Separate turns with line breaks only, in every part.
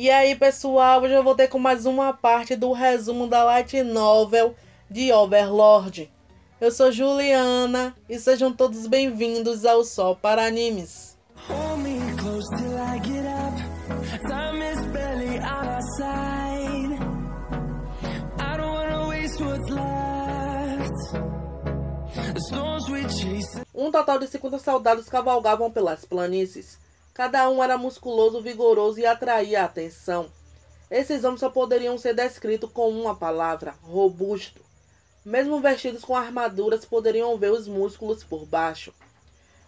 E aí, pessoal, hoje eu voltei com mais uma parte do resumo da light novel de Overlord. Eu sou Juliana e sejam todos bem-vindos ao Sol para Animes. Um total de 50 soldados cavalgavam pelas planícies Cada um era musculoso, vigoroso e atraía a atenção. Esses homens só poderiam ser descritos com uma palavra: robusto. Mesmo vestidos com armaduras, poderiam ver os músculos por baixo.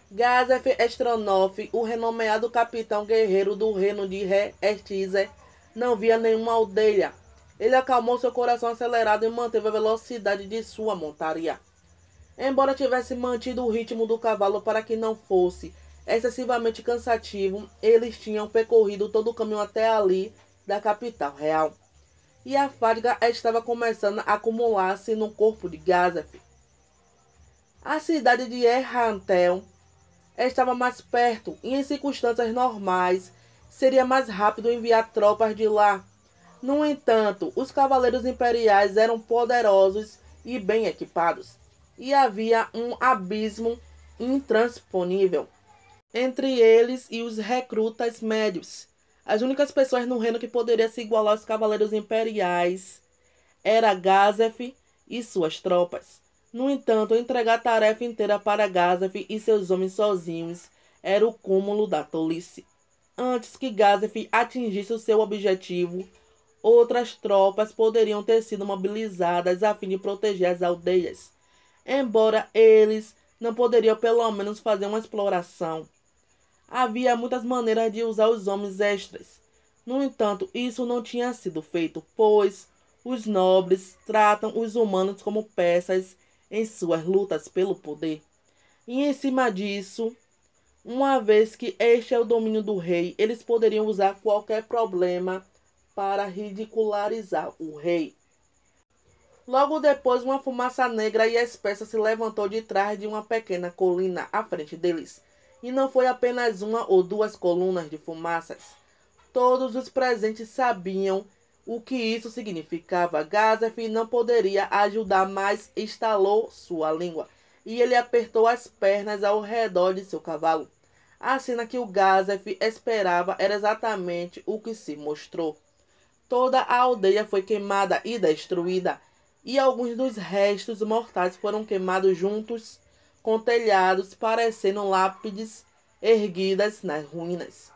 Gazef Estronoff, o renomeado capitão guerreiro do reino de re Estizer, não via nenhuma aldeia. Ele acalmou seu coração acelerado e manteve a velocidade de sua montaria. Embora tivesse mantido o ritmo do cavalo para que não fosse excessivamente cansativo, eles tinham percorrido todo o caminho até ali da capital real. E a fadiga estava começando a acumular-se no corpo de Gazef. A cidade de Errantel estava mais perto e, em circunstâncias normais, seria mais rápido enviar tropas de lá. No entanto, os cavaleiros imperiais eram poderosos e bem equipados, e havia um abismo intransponível entre eles e os recrutas médios. As únicas pessoas no reino que poderia se igualar aos cavaleiros imperiais era Gazef e suas tropas. No entanto, entregar a tarefa inteira para Gazef e seus homens sozinhos era o cúmulo da tolice. Antes que Gazef atingisse o seu objetivo, outras tropas poderiam ter sido mobilizadas a fim de proteger as aldeias, embora eles não poderiam pelo menos fazer uma exploração havia muitas maneiras de usar os homens extras. No entanto, isso não tinha sido feito, pois os nobres tratam os humanos como peças em suas lutas pelo poder. E em cima disso, uma vez que este é o domínio do rei, eles poderiam usar qualquer problema para ridicularizar o rei. Logo depois, uma fumaça negra e espessa se levantou de trás de uma pequena colina à frente deles. E não foi apenas uma ou duas colunas de fumaças. Todos os presentes sabiam o que isso significava. Gazef não poderia ajudar mais, estalou sua língua. E ele apertou as pernas ao redor de seu cavalo. A cena que o Gazef esperava era exatamente o que se mostrou. Toda a aldeia foi queimada e destruída, e alguns dos restos mortais foram queimados juntos com telhados parecendo lápides erguidas nas ruínas.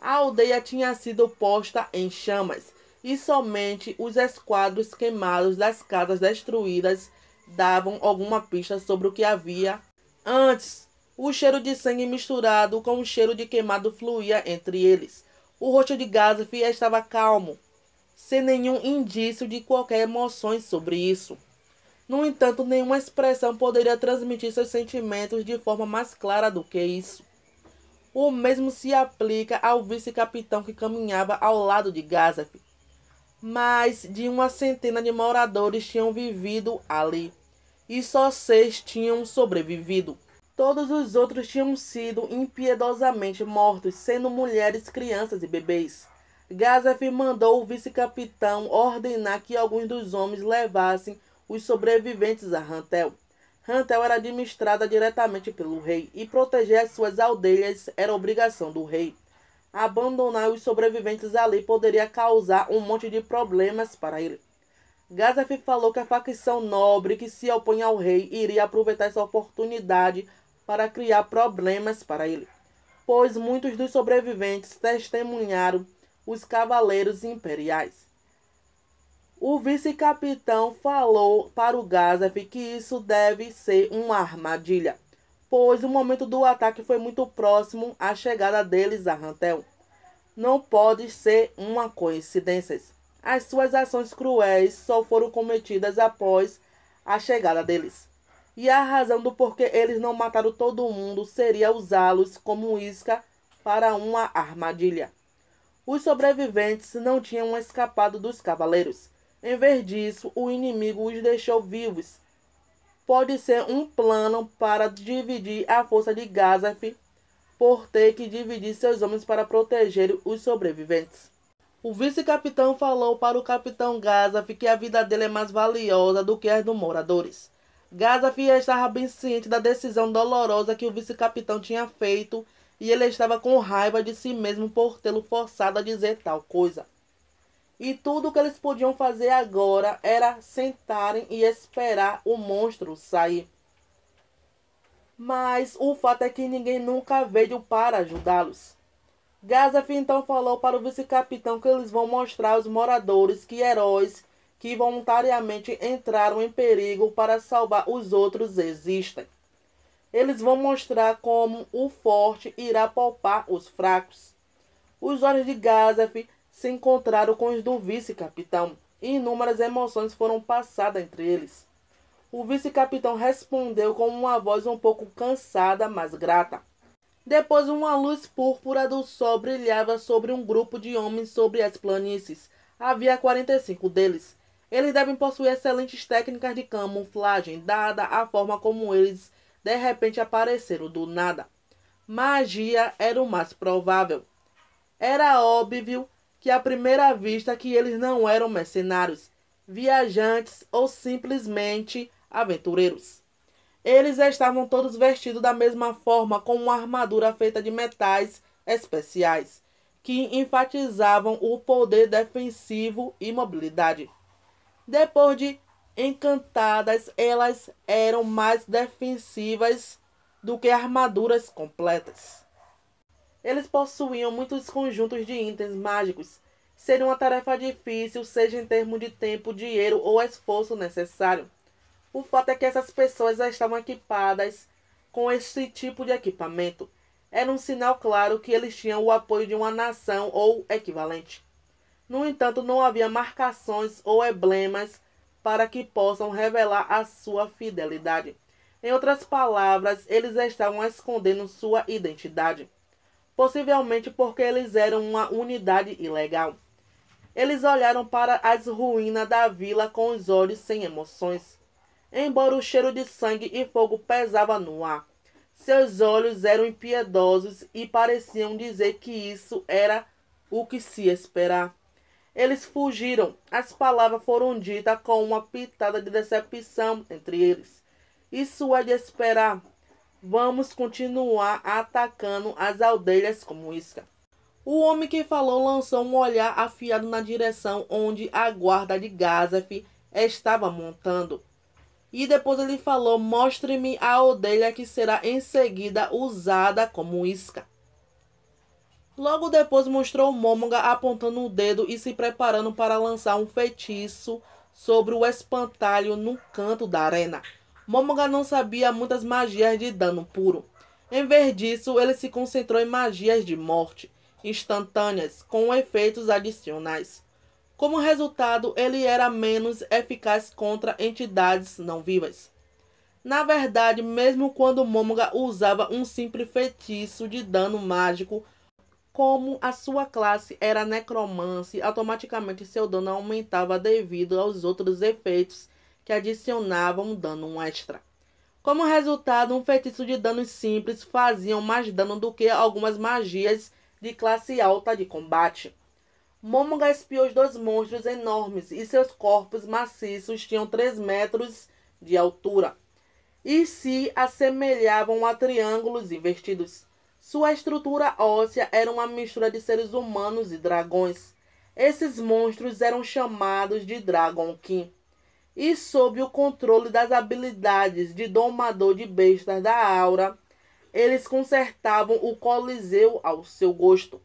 A aldeia tinha sido posta em chamas e somente os esquadros queimados das casas destruídas davam alguma pista sobre o que havia antes. O cheiro de sangue misturado com o cheiro de queimado fluía entre eles. O rosto de Gazef estava calmo, sem nenhum indício de qualquer emoção sobre isso. No entanto, nenhuma expressão poderia transmitir seus sentimentos de forma mais clara do que isso. O mesmo se aplica ao vice-capitão que caminhava ao lado de Gazaf. Mais de uma centena de moradores tinham vivido ali, e só seis tinham sobrevivido. Todos os outros tinham sido impiedosamente mortos, sendo mulheres, crianças e bebês. Gazef mandou o vice-capitão ordenar que alguns dos homens levassem os sobreviventes a Rantel. Rantel era administrada diretamente pelo rei e proteger as suas aldeias era obrigação do rei. Abandonar os sobreviventes ali poderia causar um monte de problemas para ele. Gazef falou que a facção nobre que se opõe ao rei iria aproveitar essa oportunidade para criar problemas para ele, pois muitos dos sobreviventes testemunharam os cavaleiros imperiais. O vice-capitão falou para o Gazef que isso deve ser uma armadilha, pois o momento do ataque foi muito próximo à chegada deles a Rantel. Não pode ser uma coincidência. As suas ações cruéis só foram cometidas após a chegada deles. E a razão do porquê eles não mataram todo mundo seria usá-los como isca para uma armadilha. Os sobreviventes não tinham escapado dos cavaleiros em vez disso, o inimigo os deixou vivos. Pode ser um plano para dividir a força de Gazaf por ter que dividir seus homens para proteger os sobreviventes. O vice-capitão falou para o capitão Gazaf que a vida dele é mais valiosa do que a dos moradores. Gazaf estava bem ciente da decisão dolorosa que o vice-capitão tinha feito e ele estava com raiva de si mesmo por tê-lo forçado a dizer tal coisa. E tudo que eles podiam fazer agora era sentarem e esperar o monstro sair. Mas o fato é que ninguém nunca veio para ajudá-los. Gazef então falou para o vice-capitão que eles vão mostrar aos moradores que heróis que voluntariamente entraram em perigo para salvar os outros existem. Eles vão mostrar como o forte irá poupar os fracos. Os olhos de Gazef se encontraram com os do vice-capitão e inúmeras emoções foram passadas entre eles. O vice-capitão respondeu com uma voz um pouco cansada, mas grata. Depois, uma luz púrpura do sol brilhava sobre um grupo de homens sobre as planícies. Havia 45 deles. Eles devem possuir excelentes técnicas de camuflagem, dada a forma como eles de repente apareceram do nada. Magia era o mais provável. Era óbvio que à primeira vista que eles não eram mercenários, viajantes ou simplesmente aventureiros. Eles estavam todos vestidos da mesma forma, com uma armadura feita de metais especiais, que enfatizavam o poder defensivo e mobilidade. Depois de encantadas, elas eram mais defensivas do que armaduras completas. Eles possuíam muitos conjuntos de itens mágicos. Seria uma tarefa difícil, seja em termos de tempo, dinheiro ou esforço necessário. O fato é que essas pessoas já estavam equipadas com esse tipo de equipamento. Era um sinal claro que eles tinham o apoio de uma nação ou equivalente. No entanto, não havia marcações ou emblemas para que possam revelar a sua fidelidade. Em outras palavras, eles estavam escondendo sua identidade possivelmente porque eles eram uma unidade ilegal. Eles olharam para as ruínas da vila com os olhos sem emoções. Embora o cheiro de sangue e fogo pesava no ar, seus olhos eram impiedosos e pareciam dizer que isso era o que se esperar. Eles fugiram. As palavras foram ditas com uma pitada de decepção entre eles. Isso é de esperar, Vamos continuar atacando as aldeias como isca. O homem que falou lançou um olhar afiado na direção onde a guarda de Gazaf estava montando. E depois ele falou: Mostre-me a aldeia que será em seguida usada como isca. Logo depois mostrou Momonga apontando o dedo e se preparando para lançar um feitiço sobre o espantalho no canto da arena. Momoga não sabia muitas magias de dano puro. Em vez disso, ele se concentrou em magias de morte, instantâneas, com efeitos adicionais. Como resultado, ele era menos eficaz contra entidades não vivas. Na verdade, mesmo quando Momoga usava um simples feitiço de dano mágico, como a sua classe era necromance, automaticamente seu dano aumentava devido aos outros efeitos que adicionavam dano extra. Como resultado, um feitiço de danos simples fazia mais dano do que algumas magias de classe alta de combate. Momo espiou os dois monstros enormes e seus corpos maciços tinham 3 metros de altura e se assemelhavam a triângulos invertidos. Sua estrutura óssea era uma mistura de seres humanos e dragões. Esses monstros eram chamados de Dragon King e sob o controle das habilidades de domador de bestas da Aura, eles consertavam o Coliseu ao seu gosto.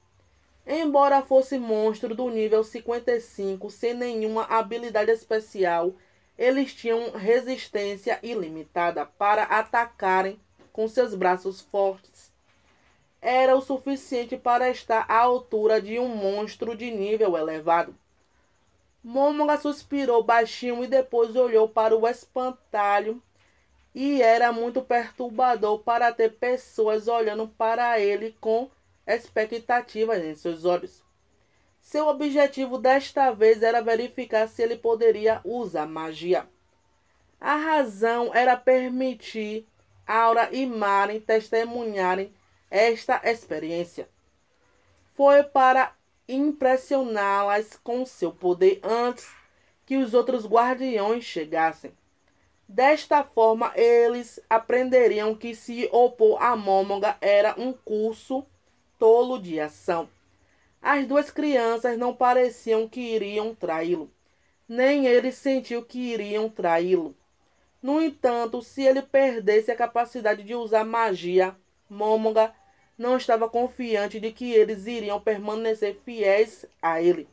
Embora fosse monstro do nível 55 sem nenhuma habilidade especial, eles tinham resistência ilimitada para atacarem com seus braços fortes. Era o suficiente para estar à altura de um monstro de nível elevado. Mômaga suspirou baixinho e depois olhou para o espantalho. E era muito perturbador para ter pessoas olhando para ele com expectativas em seus olhos. Seu objetivo desta vez era verificar se ele poderia usar magia. A razão era permitir Aura e Maren testemunharem esta experiência. Foi para impressioná-las com seu poder antes que os outros guardiões chegassem. Desta forma, eles aprenderiam que se opor a Mômoga era um curso tolo de ação. As duas crianças não pareciam que iriam traí-lo, nem ele sentiu que iriam traí-lo. No entanto, se ele perdesse a capacidade de usar magia, Mômoga não estava confiante de que eles iriam permanecer fiéis a ele.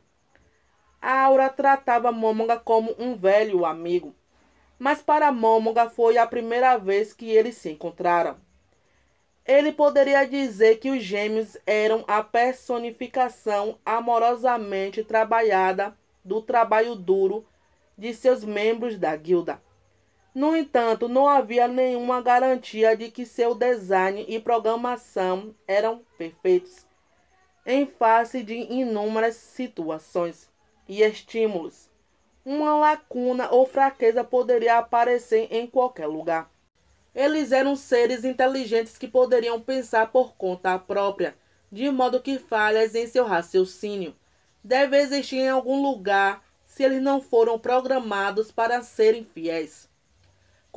A Aura tratava Momonga como um velho amigo, mas para Momonga foi a primeira vez que eles se encontraram. Ele poderia dizer que os gêmeos eram a personificação amorosamente trabalhada do trabalho duro de seus membros da guilda. No entanto, não havia nenhuma garantia de que seu design e programação eram perfeitos, em face de inúmeras situações e estímulos. Uma lacuna ou fraqueza poderia aparecer em qualquer lugar. Eles eram seres inteligentes que poderiam pensar por conta própria, de modo que falhas em seu raciocínio devem existir em algum lugar se eles não foram programados para serem fiéis.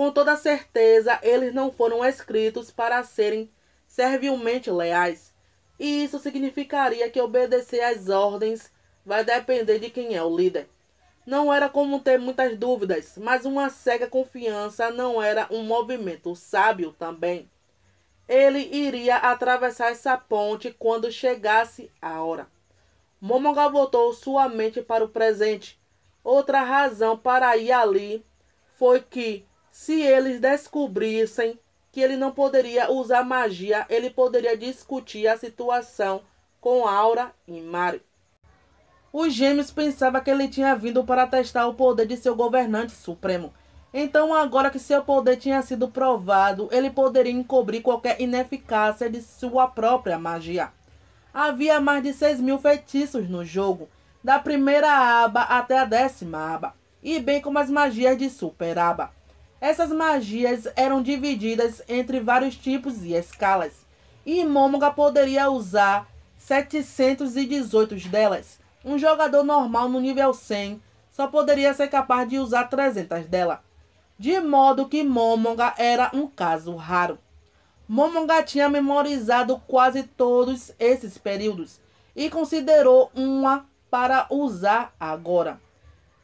Com toda certeza, eles não foram escritos para serem servilmente leais. E isso significaria que obedecer às ordens vai depender de quem é o líder. Não era comum ter muitas dúvidas, mas uma cega confiança não era um movimento sábio também. Ele iria atravessar essa ponte quando chegasse a hora. Momoga voltou sua mente para o presente. Outra razão para ir ali foi que se eles descobrissem que ele não poderia usar magia, ele poderia discutir a situação com Aura e Mari. Os gêmeos pensavam que ele tinha vindo para testar o poder de seu governante supremo. Então, agora que seu poder tinha sido provado, ele poderia encobrir qualquer ineficácia de sua própria magia. Havia mais de 6 mil feitiços no jogo, da primeira aba até a décima aba, e bem como as magias de super aba. Essas magias eram divididas entre vários tipos e escalas, e Momoga poderia usar 718 delas. Um jogador normal no nível 100 só poderia ser capaz de usar 300 dela, de modo que Momonga era um caso raro. Momonga tinha memorizado quase todos esses períodos e considerou uma para usar agora.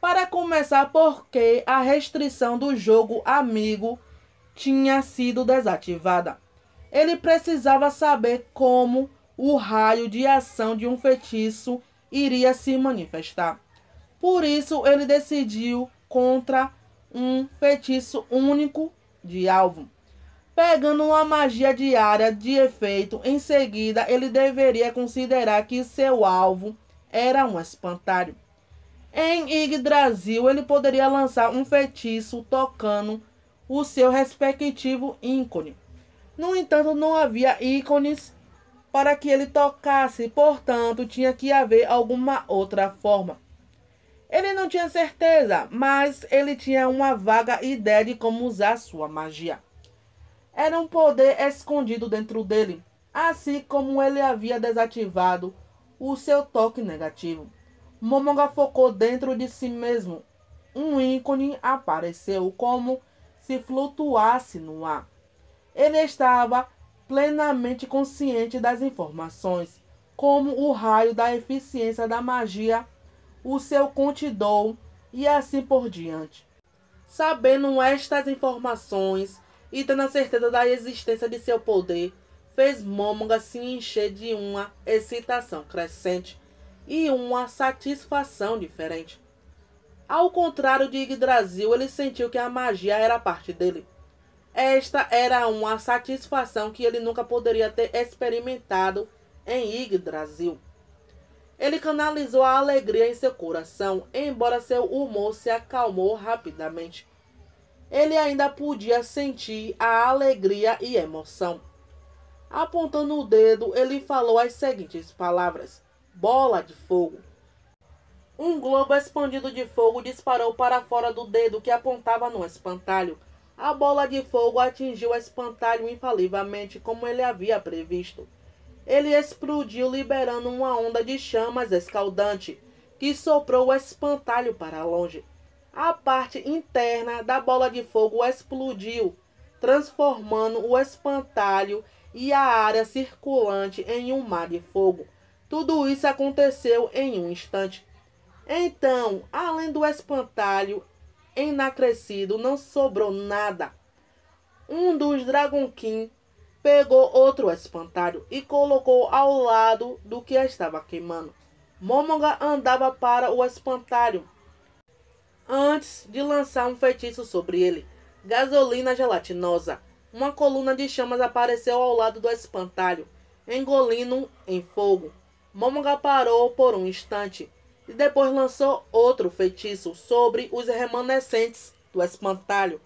Para começar, porque a restrição do jogo amigo tinha sido desativada. Ele precisava saber como o raio de ação de um feitiço iria se manifestar. Por isso, ele decidiu contra um feitiço único de alvo. Pegando uma magia diária de efeito, em seguida ele deveria considerar que seu alvo era um espantalho. Em Yggdrasil, ele poderia lançar um feitiço tocando o seu respectivo ícone. No entanto, não havia ícones para que ele tocasse, portanto, tinha que haver alguma outra forma. Ele não tinha certeza, mas ele tinha uma vaga ideia de como usar sua magia. Era um poder escondido dentro dele, assim como ele havia desativado o seu toque negativo. Momonga focou dentro de si mesmo. Um ícone apareceu como se flutuasse no ar. Ele estava plenamente consciente das informações, como o raio da eficiência da magia, o seu contidor e assim por diante. Sabendo estas informações e tendo a certeza da existência de seu poder, fez Momonga se encher de uma excitação crescente e uma satisfação diferente. Ao contrário de Yggdrasil, ele sentiu que a magia era parte dele. Esta era uma satisfação que ele nunca poderia ter experimentado em Yggdrasil. Ele canalizou a alegria em seu coração, embora seu humor se acalmou rapidamente. Ele ainda podia sentir a alegria e emoção. Apontando o dedo, ele falou as seguintes palavras: bola de fogo. Um globo expandido de fogo disparou para fora do dedo que apontava no espantalho. A bola de fogo atingiu o espantalho infalivelmente, como ele havia previsto. Ele explodiu, liberando uma onda de chamas escaldante, que soprou o espantalho para longe. A parte interna da bola de fogo explodiu, transformando o espantalho e a área circulante em um mar de fogo. Tudo isso aconteceu em um instante. Então, além do espantalho enacrescido, não sobrou nada. Um dos Dragon King pegou outro espantalho e colocou ao lado do que estava queimando. Momonga andava para o espantalho antes de lançar um feitiço sobre ele. Gasolina gelatinosa. Uma coluna de chamas apareceu ao lado do espantalho, engolindo em fogo. Momonga parou por um instante e depois lançou outro feitiço sobre os remanescentes do espantalho.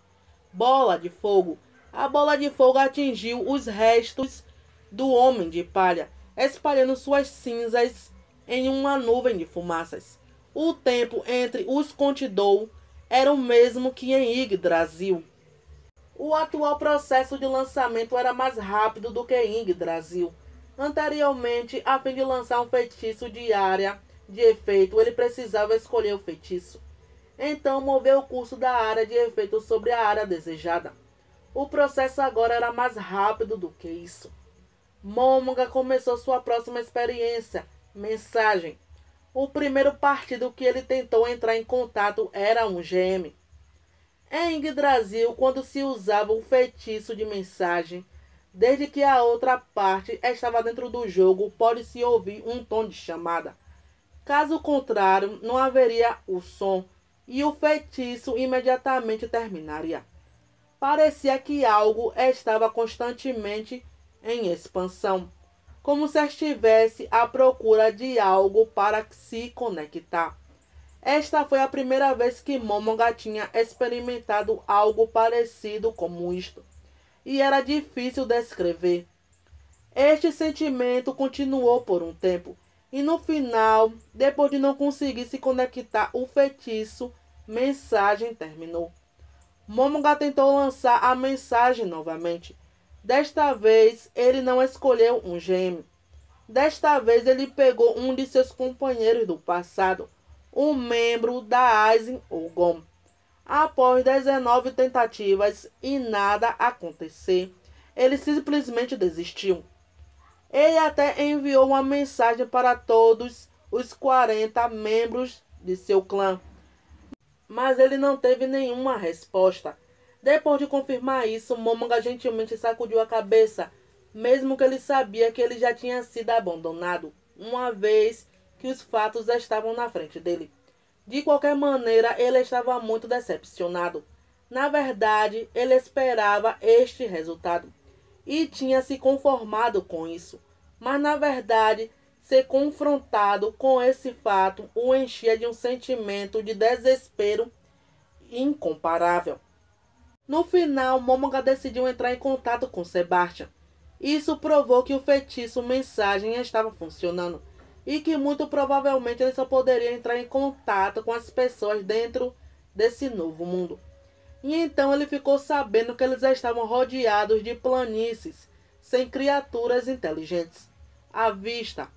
Bola de fogo. A bola de fogo atingiu os restos do homem de palha, espalhando suas cinzas em uma nuvem de fumaças. O tempo entre os Contidou era o mesmo que em Yggdrasil. O atual processo de lançamento era mais rápido do que em Yggdrasil. Anteriormente, a fim de lançar um feitiço de área de efeito, ele precisava escolher o feitiço. Então, mover o curso da área de efeito sobre a área desejada. O processo agora era mais rápido do que isso. Momonga começou sua próxima experiência, mensagem. O primeiro partido que ele tentou entrar em contato era um GM. Em Yggdrasil, quando se usava o feitiço de mensagem, Desde que a outra parte estava dentro do jogo, pode-se ouvir um tom de chamada. Caso contrário, não haveria o som e o feitiço imediatamente terminaria. Parecia que algo estava constantemente em expansão, como se estivesse à procura de algo para se conectar. Esta foi a primeira vez que Momonga tinha experimentado algo parecido como isto e era difícil descrever. Este sentimento continuou por um tempo, e no final, depois de não conseguir se conectar o feitiço, mensagem terminou. Momonga tentou lançar a mensagem novamente. Desta vez, ele não escolheu um gêmeo. Desta vez, ele pegou um de seus companheiros do passado, um membro da Aizen ou Gom. Após 19 tentativas e nada acontecer, ele simplesmente desistiu. Ele até enviou uma mensagem para todos os 40 membros de seu clã, mas ele não teve nenhuma resposta. Depois de confirmar isso, Momonga gentilmente sacudiu a cabeça, mesmo que ele sabia que ele já tinha sido abandonado, uma vez que os fatos estavam na frente dele. De qualquer maneira, ele estava muito decepcionado. Na verdade, ele esperava este resultado e tinha se conformado com isso. Mas na verdade, ser confrontado com esse fato o enchia de um sentimento de desespero incomparável. No final, Momoga decidiu entrar em contato com Sebastian. Isso provou que o feitiço mensagem estava funcionando e que muito provavelmente ele só poderia entrar em contato com as pessoas dentro desse novo mundo. E então ele ficou sabendo que eles estavam rodeados de planícies, sem criaturas inteligentes. À vista,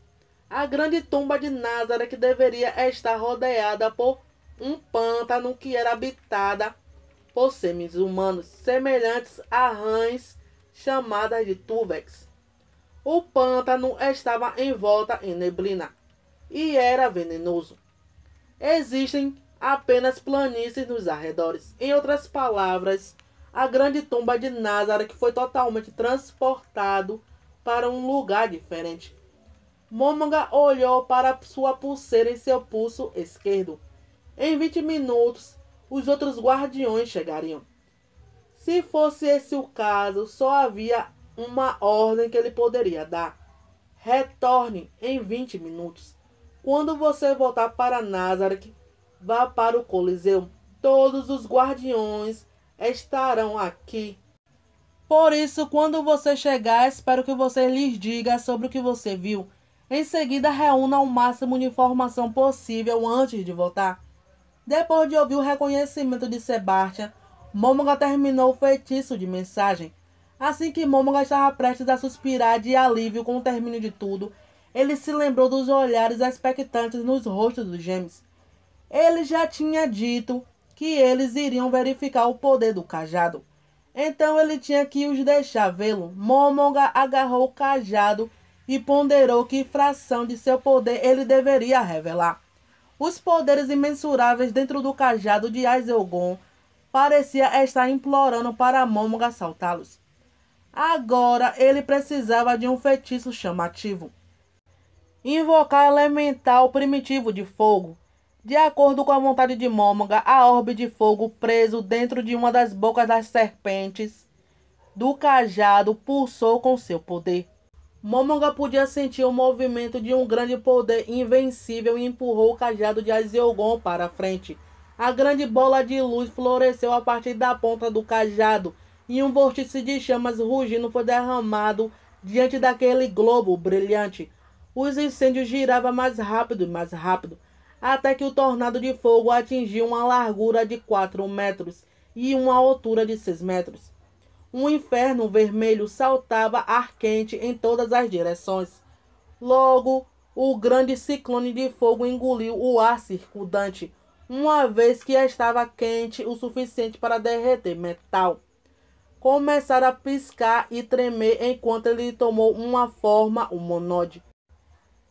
a grande tumba de Nazaré que deveria estar rodeada por um pântano que era habitada por seres humanos semelhantes a rãs chamadas de Tuvex. O pântano estava envolto em neblina e era venenoso. Existem apenas planícies nos arredores. Em outras palavras, a grande tumba de Nazaré que foi totalmente transportado para um lugar diferente. Momonga olhou para sua pulseira em seu pulso esquerdo. Em 20 minutos, os outros guardiões chegariam. Se fosse esse o caso, só havia uma ordem que ele poderia dar. Retorne em 20 minutos. Quando você voltar para Nazareth, vá para o Coliseu. Todos os guardiões estarão aqui. Por isso, quando você chegar, espero que você lhes diga sobre o que você viu. Em seguida, reúna o máximo de informação possível antes de voltar. Depois de ouvir o reconhecimento de Sebastian, Momoga terminou o feitiço de mensagem Assim que Momonga estava prestes a suspirar de alívio com o término de tudo, ele se lembrou dos olhares expectantes nos rostos dos gêmeos. Ele já tinha dito que eles iriam verificar o poder do cajado. Então ele tinha que os deixar vê-lo. Momonga agarrou o cajado e ponderou que fração de seu poder ele deveria revelar. Os poderes imensuráveis dentro do cajado de Aizelgon parecia estar implorando para Momonga saltá-los. Agora ele precisava de um feitiço chamativo. Invocar elemental primitivo de fogo. De acordo com a vontade de Momonga, a orbe de fogo preso dentro de uma das bocas das serpentes do cajado pulsou com seu poder. Momonga podia sentir o movimento de um grande poder invencível e empurrou o cajado de Azeogon para a frente. A grande bola de luz floresceu a partir da ponta do cajado e um vortice de chamas rugindo foi derramado diante daquele globo brilhante. Os incêndios giravam mais rápido e mais rápido, até que o tornado de fogo atingiu uma largura de 4 metros e uma altura de 6 metros. Um inferno vermelho saltava ar quente em todas as direções. Logo, o grande ciclone de fogo engoliu o ar circundante, uma vez que estava quente o suficiente para derreter metal começaram a piscar e tremer enquanto ele tomou uma forma humanoide.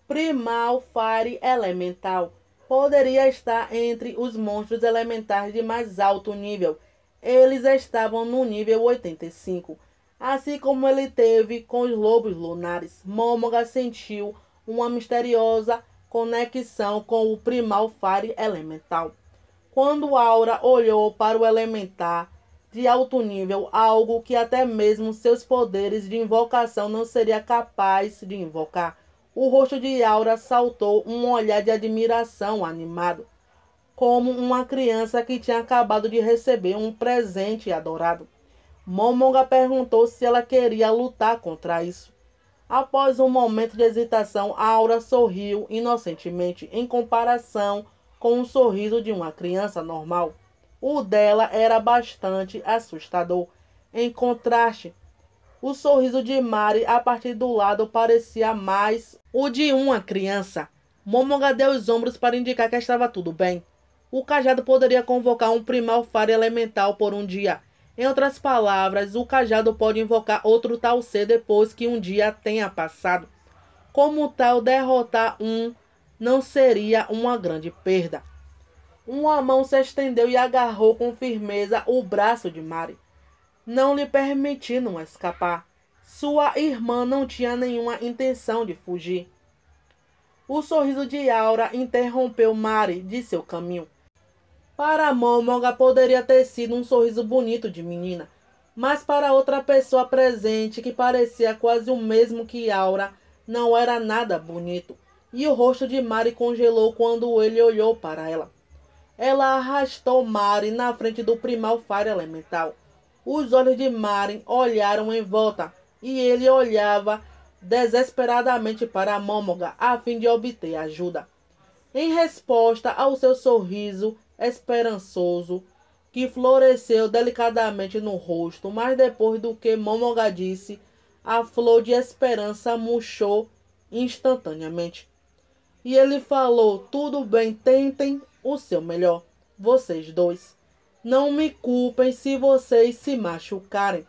Primal Fire Elemental poderia estar entre os monstros elementais de mais alto nível. Eles estavam no nível 85. Assim como ele teve com os lobos lunares, Momoga sentiu uma misteriosa conexão com o Primal Fire Elemental. Quando Aura olhou para o Elementar, de alto nível, algo que até mesmo seus poderes de invocação não seria capaz de invocar. O rosto de Aura saltou um olhar de admiração animado, como uma criança que tinha acabado de receber um presente adorado. Momonga perguntou se ela queria lutar contra isso. Após um momento de hesitação, Aura sorriu inocentemente em comparação com o sorriso de uma criança normal. O dela era bastante assustador. Em contraste, o sorriso de Mari a partir do lado parecia mais o de uma criança. Momoga deu os ombros para indicar que estava tudo bem. O cajado poderia convocar um primal faro elemental por um dia. Em outras palavras, o cajado pode invocar outro tal ser depois que um dia tenha passado. Como tal, derrotar um não seria uma grande perda. Uma mão se estendeu e agarrou com firmeza o braço de Mari, não lhe permitindo escapar. Sua irmã não tinha nenhuma intenção de fugir. O sorriso de Aura interrompeu Mari de seu caminho. Para Momoga poderia ter sido um sorriso bonito de menina, mas para outra pessoa presente que parecia quase o mesmo que Aura, não era nada bonito. E o rosto de Mari congelou quando ele olhou para ela. Ela arrastou Marin na frente do primal fire elemental. Os olhos de Marin olharam em volta e ele olhava desesperadamente para Momoga a fim de obter ajuda. Em resposta ao seu sorriso esperançoso, que floresceu delicadamente no rosto, mas depois do que Momoga disse, a flor de esperança murchou instantaneamente. E ele falou: Tudo bem, tentem o seu melhor, vocês dois. Não me culpem se vocês se machucarem.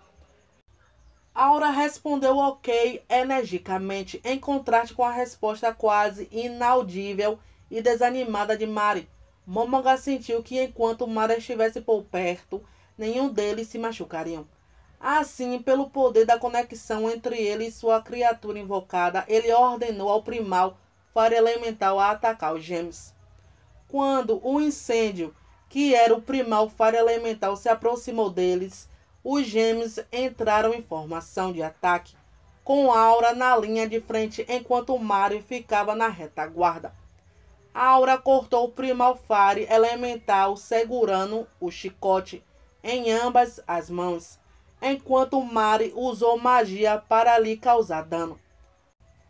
Aura respondeu ok energicamente, em contraste com a resposta quase inaudível e desanimada de Mari. Momoga sentiu que enquanto Mara estivesse por perto, nenhum deles se machucariam. Assim, pelo poder da conexão entre ele e sua criatura invocada, ele ordenou ao primal para elemental a atacar os gêmeos. Quando o incêndio, que era o primal fire elemental, se aproximou deles, os gêmeos entraram em formação de ataque, com Aura na linha de frente enquanto Mario ficava na retaguarda. Aura cortou o primal fire elemental segurando o chicote em ambas as mãos, enquanto Mari usou magia para lhe causar dano.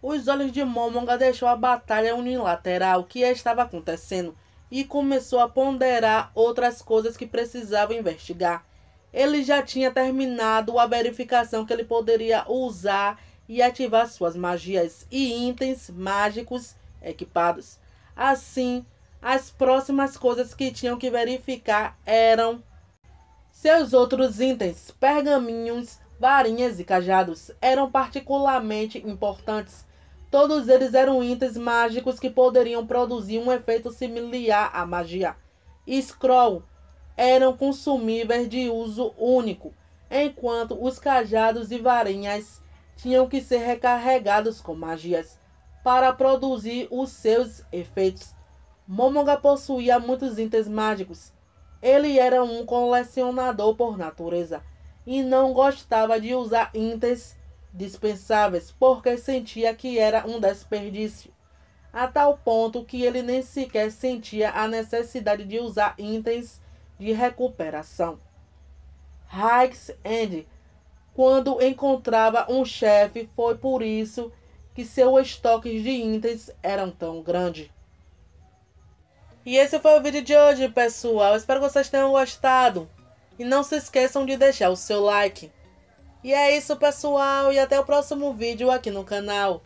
Os olhos de Momonga deixou a batalha unilateral que estava acontecendo e começou a ponderar outras coisas que precisava investigar. Ele já tinha terminado a verificação que ele poderia usar e ativar suas magias e itens mágicos equipados. Assim, as próximas coisas que tinham que verificar eram seus outros itens, pergaminhos, varinhas e cajados eram particularmente importantes Todos eles eram itens mágicos que poderiam produzir um efeito similar à magia. Scroll eram consumíveis de uso único, enquanto os cajados e varinhas tinham que ser recarregados com magias para produzir os seus efeitos. Momonga possuía muitos itens mágicos. Ele era um colecionador por natureza e não gostava de usar itens dispensáveis, porque sentia que era um desperdício, a tal ponto que ele nem sequer sentia a necessidade de usar itens de recuperação. Hikes End, quando encontrava um chefe, foi por isso que seu estoque de itens eram tão grande E esse foi o vídeo de hoje, pessoal. Espero que vocês tenham gostado. E não se esqueçam de deixar o seu like. E é isso, pessoal, e até o próximo vídeo aqui no canal.